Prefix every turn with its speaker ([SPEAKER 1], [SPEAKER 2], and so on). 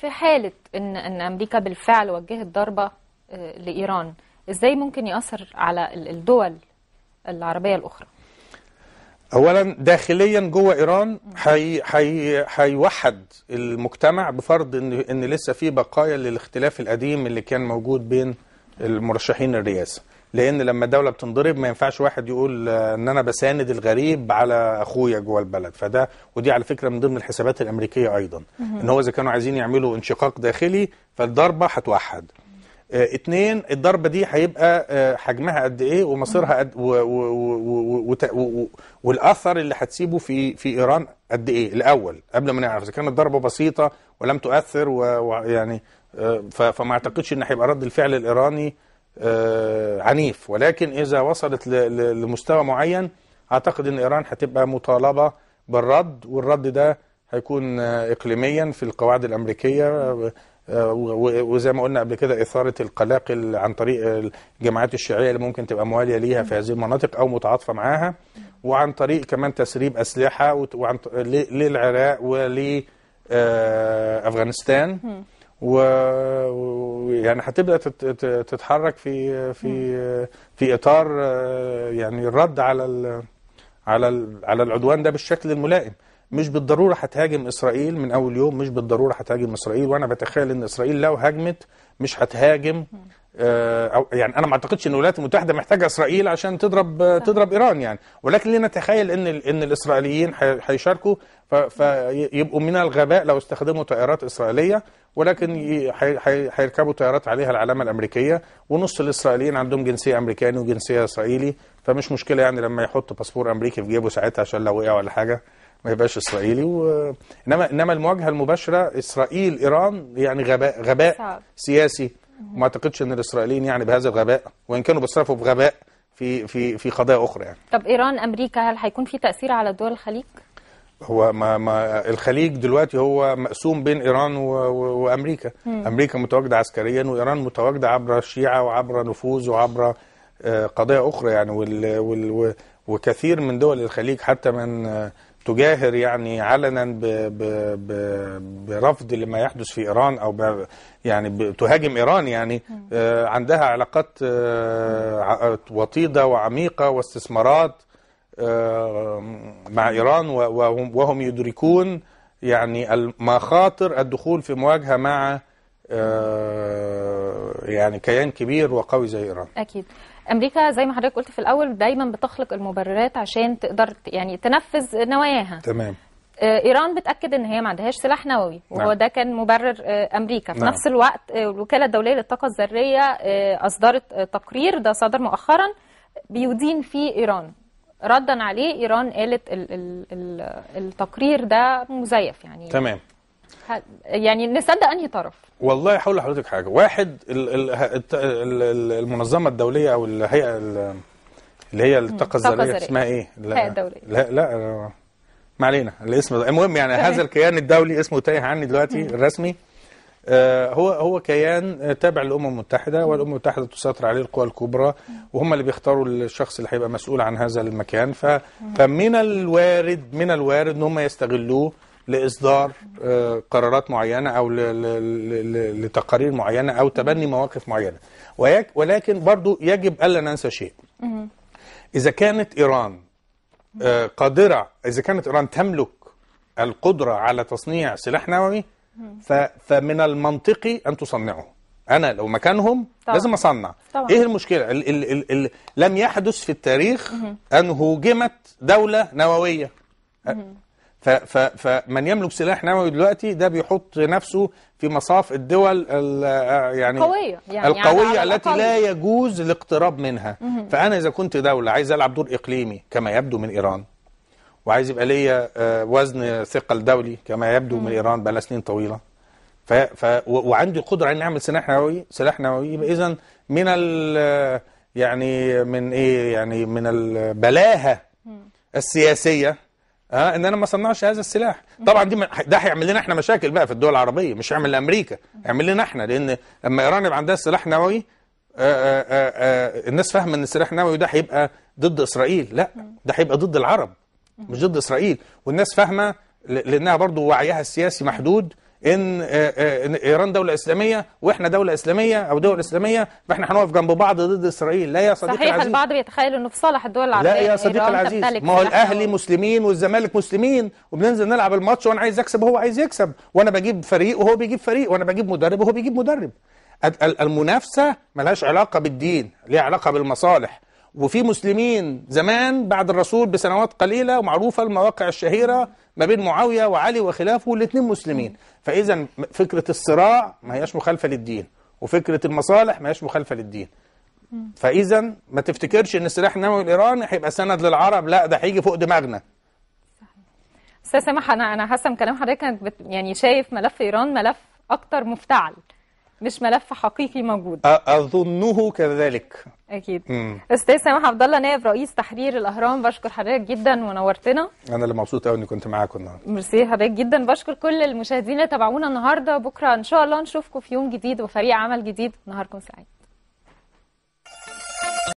[SPEAKER 1] في حالة إن إن أمريكا بالفعل وجهت ضربة آه، لإيران إزاي ممكن يأثر على الدول العربية الأخرى؟
[SPEAKER 2] اولا داخليا جوه ايران هيوحد حي... حي... المجتمع بفرض ان ان لسه في بقايا للاختلاف القديم اللي كان موجود بين المرشحين الرئاسه لان لما الدوله بتنضرب ما ينفعش واحد يقول آه، ان انا بساند الغريب على اخويا جوه البلد فده ودي على فكره من ضمن الحسابات الامريكيه ايضا ان هو اذا كانوا عايزين يعملوا انشقاق داخلي فالضربه هتوحد اثنين آه، الضربه دي هيبقى آه، حجمها قد ايه ومصيرها قد و و و و و والاثر اللي هتسيبه في في ايران قد ايه الاول قبل ما نعرف اذا كانت ضربه بسيطه ولم تؤثر ويعني فما اعتقدش ان هيبقى رد الفعل الايراني آه، عنيف ولكن إذا وصلت لمستوى معين أعتقد أن إيران هتبقى مطالبة بالرد والرد ده هيكون آه، إقليميا في القواعد الأمريكية آه، وزي ما قلنا قبل كده إثارة القلاقل عن طريق الجماعات الشيعية اللي ممكن تبقى موالية ليها في هذه المناطق أو متعاطفة معاها وعن طريق كمان تسريب أسلحة للعراق ولأفغانستان و يعني هتبدا تتحرك في في في اطار آه، يعني الرد على على على العدوان ده بالشكل الملائم مش بالضرورة هتهاجم إسرائيل من أول يوم مش بالضرورة هتهاجم إسرائيل وأنا بتخيل إن إسرائيل لو هاجمت مش هتهاجم آه، أو يعني أنا ما أعتقدش إن الولايات المتحدة محتاجة إسرائيل عشان تضرب آه، تضرب إيران يعني ولكن لنتخيل إن إن الإسرائيليين هيشاركوا فيبقوا من الغباء لو استخدموا طائرات إسرائيلية ولكن هيركبوا طائرات عليها العلامة الأمريكية ونص الإسرائيليين عندهم جنسية أمريكاني وجنسية إسرائيلي فمش مشكله يعني لما يحط باسبور امريكي في جيبه ساعتها عشان لو وقع ولا حاجه ما يبقاش اسرائيلي وانما انما المواجهه المباشره اسرائيل ايران يعني غباء غباء صعب. سياسي وما اعتقدش ان الاسرائيليين يعني بهذا الغباء وان كانوا بيصرفوا بغباء في في في قضايا اخرى يعني
[SPEAKER 1] طب ايران امريكا هل هيكون في تاثير على دول الخليج؟
[SPEAKER 2] هو ما ما الخليج دلوقتي هو مقسوم بين ايران و و وامريكا، مم. امريكا متواجده عسكريا وايران متواجده عبر الشيعه وعبر نفوذ وعبر آه، قضايا اخرى يعني وال وال وكثير من دول الخليج حتى من آه، تجاهر يعني علنا ب ب ب برفض لما يحدث في ايران او ب يعني تهاجم ايران يعني آه، عندها علاقات وطيده وعميقه واستثمارات مع ايران وهم يدركون يعني مخاطر الدخول في مواجهه مع يعني كيان كبير وقوي زي ايران
[SPEAKER 1] اكيد امريكا زي ما حضرتك قلت في الاول دايما بتخلق المبررات عشان تقدر يعني تنفذ نواياها تمام آه، ايران بتاكد ان هي ما عندهاش سلاح نووي وهو نعم. ده كان مبرر آه، امريكا في نعم. نفس الوقت آه، الوكاله الدوليه للطاقه الذريه اصدرت تقرير ده صدر مؤخرا بيدين فيه ايران ردا عليه ايران قالت التقرير ده مزيف يعني تمام يعني نصدق انهي طرف
[SPEAKER 2] والله هقول لحضرتك حاجه واحد المنظمه الدوليه او الهيئه اللي هي الطاقه الذريه اسمها ايه الهيئه الدوليه لا لا آه، ما علينا الاسم ده المهم يعني هذا الكيان الدولي اسمه تايه عني دلوقتي الرسمي آه، هو هو كيان تابع للامم المتحده والامم المتحده تسيطر عليه القوى الكبرى وهم اللي بيختاروا الشخص اللي هيبقى مسؤول عن هذا المكان فمن الوارد من الوارد ان هم يستغلوه لاصدار آه، قرارات معينه او لتقارير معينه او تبني مواقف معينه ولكن برضو يجب الا ننسى شيء اذا كانت ايران آه، قادره اذا كانت ايران تملك القدره على تصنيع سلاح نووي فمن المنطقي ان تصنعه انا لو مكانهم طبعا. لازم اصنع طبعا. ايه المشكله الـ الـ الـ الـ لم يحدث في التاريخ ان هوجمت دوله نوويه فمن يملك سلاح نووي دلوقتي ده بيحط نفسه في مصاف الدول يعني, يعني القوية يعني القوية يعني التي لا يجوز الاقتراب منها فأنا إذا كنت دولة عايز ألعب دور إقليمي كما يبدو من إيران وعايز يبقى ليا آه، وزن ثقل دولي كما يبدو من إيران بقى سنين طويلة ف... ف... وعندي قدرة أن أعمل سلاح نووي سلاح نووي يبقى إذا من ال... يعني من إيه يعني من البلاهة السياسية اه ان انا ما اصنعش هذا السلاح طبعا دي ده هيعمل لنا احنا مشاكل بقى في الدول العربيه مش هيعمل لامريكا هيعمل لنا احنا لان لما ايران يبقى عندها سلاح نووي آآ آه، آآ آه، آه، الناس فاهمه ان السلاح النووي ده هيبقى ضد اسرائيل لا ده هيبقى ضد العرب مش ضد اسرائيل والناس فاهمه لانها برضو وعيها السياسي محدود آه، آه، ان ايران دوله اسلاميه واحنا دوله اسلاميه او دول اسلاميه فاحنا هنقف جنب بعض ضد اسرائيل لا يا صديقي صحيح العزيز البعض
[SPEAKER 1] بيتخيل انه في صالح الدول العربيه لا يا يعني صديقي العزيز ما هو الاهلي
[SPEAKER 2] مسلمين والزمالك مسلمين وبننزل نلعب الماتش وانا عايز اكسب وهو عايز يكسب وانا بجيب فريق وهو بيجيب فريق وانا بجيب مدرب وهو بيجيب مدرب المنافسه ملهاش علاقه بالدين ليها علاقه بالمصالح وفي مسلمين زمان بعد الرسول بسنوات قليلة ومعروفة المواقع الشهيرة ما بين معاوية وعلي وخلافه الاثنين مسلمين فإذا فكرة الصراع ما هياش مخالفة للدين وفكرة المصالح ما هياش مخالفة للدين فإذا ما تفتكرش أن السلاح النووي الإيراني هيبقى سند للعرب لا ده هيجي فوق دماغنا
[SPEAKER 1] استاذ سامح انا انا حاسه من كلام حضرتك يعني شايف ملف ايران ملف اكتر مفتعل مش ملف حقيقي موجود
[SPEAKER 2] اظنه كذلك
[SPEAKER 1] اكيد استاذ سامح عبد الله نائب رئيس تحرير الاهرام بشكر حضرتك جدا ونورتنا
[SPEAKER 2] انا اللي مبسوط قوي اني كنت معاكم النهارده
[SPEAKER 1] ميرسي حضرتك جدا بشكر كل المشاهدين اللي تابعونا النهارده بكره ان شاء الله نشوفكم في يوم جديد وفريق عمل جديد نهاركم سعيد